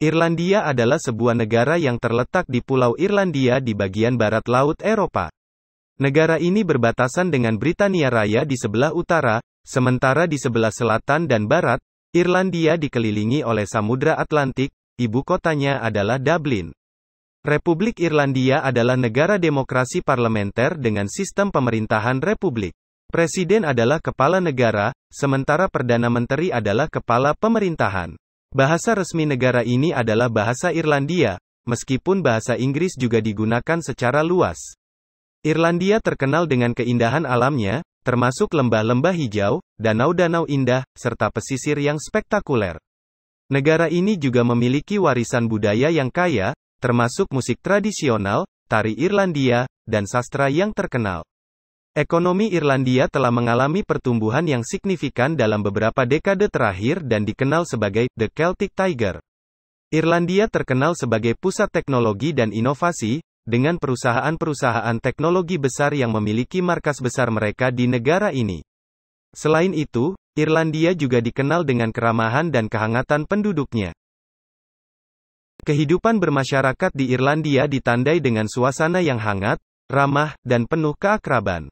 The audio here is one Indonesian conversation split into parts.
Irlandia adalah sebuah negara yang terletak di Pulau Irlandia di bagian barat Laut Eropa. Negara ini berbatasan dengan Britania Raya di sebelah utara, sementara di sebelah selatan dan barat, Irlandia dikelilingi oleh Samudra Atlantik, ibu kotanya adalah Dublin. Republik Irlandia adalah negara demokrasi parlementer dengan sistem pemerintahan republik. Presiden adalah kepala negara, sementara Perdana Menteri adalah kepala pemerintahan. Bahasa resmi negara ini adalah bahasa Irlandia, meskipun bahasa Inggris juga digunakan secara luas. Irlandia terkenal dengan keindahan alamnya, termasuk lembah-lembah hijau, danau-danau indah, serta pesisir yang spektakuler. Negara ini juga memiliki warisan budaya yang kaya, termasuk musik tradisional, tari Irlandia, dan sastra yang terkenal. Ekonomi Irlandia telah mengalami pertumbuhan yang signifikan dalam beberapa dekade terakhir dan dikenal sebagai The Celtic Tiger. Irlandia terkenal sebagai pusat teknologi dan inovasi, dengan perusahaan-perusahaan teknologi besar yang memiliki markas besar mereka di negara ini. Selain itu, Irlandia juga dikenal dengan keramahan dan kehangatan penduduknya. Kehidupan bermasyarakat di Irlandia ditandai dengan suasana yang hangat, ramah, dan penuh keakraban.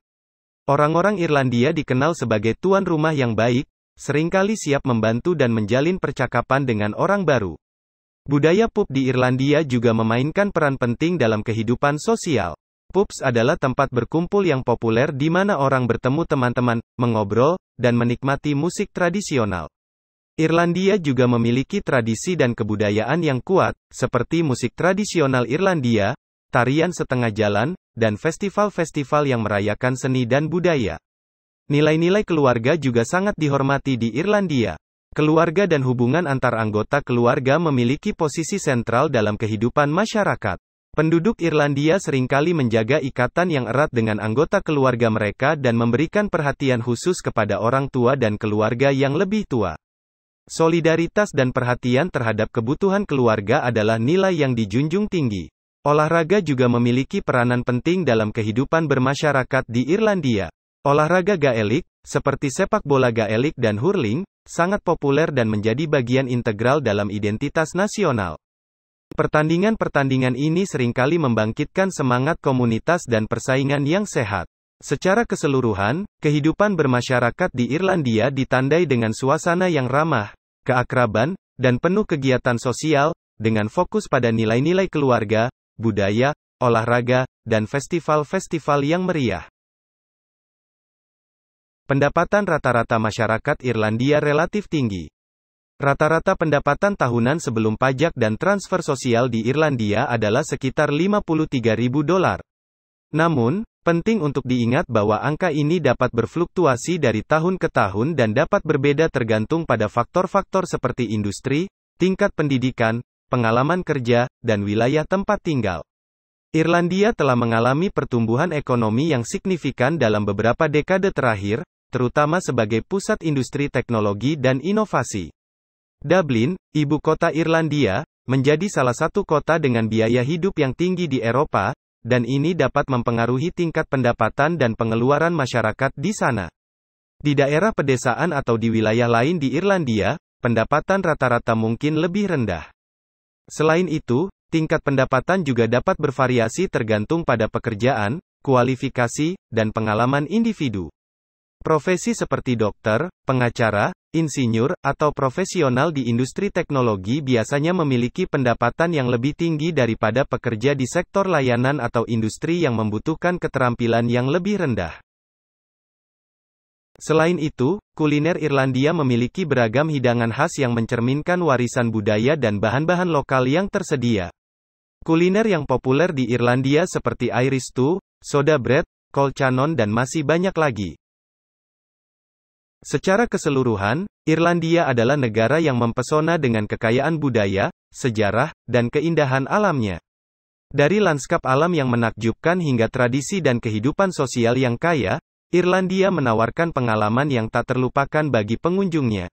Orang-orang Irlandia dikenal sebagai tuan rumah yang baik, seringkali siap membantu dan menjalin percakapan dengan orang baru. Budaya pub di Irlandia juga memainkan peran penting dalam kehidupan sosial. Pubs adalah tempat berkumpul yang populer di mana orang bertemu teman-teman, mengobrol, dan menikmati musik tradisional. Irlandia juga memiliki tradisi dan kebudayaan yang kuat, seperti musik tradisional Irlandia, tarian setengah jalan, dan festival-festival yang merayakan seni dan budaya. Nilai-nilai keluarga juga sangat dihormati di Irlandia. Keluarga dan hubungan antar anggota keluarga memiliki posisi sentral dalam kehidupan masyarakat. Penduduk Irlandia seringkali menjaga ikatan yang erat dengan anggota keluarga mereka dan memberikan perhatian khusus kepada orang tua dan keluarga yang lebih tua. Solidaritas dan perhatian terhadap kebutuhan keluarga adalah nilai yang dijunjung tinggi. Olahraga juga memiliki peranan penting dalam kehidupan bermasyarakat di Irlandia. Olahraga Gaelik, seperti sepak bola Gaelik dan hurling, sangat populer dan menjadi bagian integral dalam identitas nasional. Pertandingan-pertandingan ini seringkali membangkitkan semangat komunitas dan persaingan yang sehat. Secara keseluruhan, kehidupan bermasyarakat di Irlandia ditandai dengan suasana yang ramah, keakraban, dan penuh kegiatan sosial, dengan fokus pada nilai-nilai keluarga, budaya, olahraga, dan festival-festival yang meriah. Pendapatan rata-rata masyarakat Irlandia relatif tinggi. Rata-rata pendapatan tahunan sebelum pajak dan transfer sosial di Irlandia adalah sekitar 53.000 dolar. Namun, penting untuk diingat bahwa angka ini dapat berfluktuasi dari tahun ke tahun dan dapat berbeda tergantung pada faktor-faktor seperti industri, tingkat pendidikan, pengalaman kerja, dan wilayah tempat tinggal. Irlandia telah mengalami pertumbuhan ekonomi yang signifikan dalam beberapa dekade terakhir, terutama sebagai pusat industri teknologi dan inovasi. Dublin, ibu kota Irlandia, menjadi salah satu kota dengan biaya hidup yang tinggi di Eropa, dan ini dapat mempengaruhi tingkat pendapatan dan pengeluaran masyarakat di sana. Di daerah pedesaan atau di wilayah lain di Irlandia, pendapatan rata-rata mungkin lebih rendah. Selain itu, tingkat pendapatan juga dapat bervariasi tergantung pada pekerjaan, kualifikasi, dan pengalaman individu. Profesi seperti dokter, pengacara, insinyur, atau profesional di industri teknologi biasanya memiliki pendapatan yang lebih tinggi daripada pekerja di sektor layanan atau industri yang membutuhkan keterampilan yang lebih rendah. Selain itu, kuliner Irlandia memiliki beragam hidangan khas yang mencerminkan warisan budaya dan bahan-bahan lokal yang tersedia. Kuliner yang populer di Irlandia seperti Irish stew, soda bread, colchanon dan masih banyak lagi. Secara keseluruhan, Irlandia adalah negara yang mempesona dengan kekayaan budaya, sejarah, dan keindahan alamnya. Dari lanskap alam yang menakjubkan hingga tradisi dan kehidupan sosial yang kaya, Irlandia menawarkan pengalaman yang tak terlupakan bagi pengunjungnya.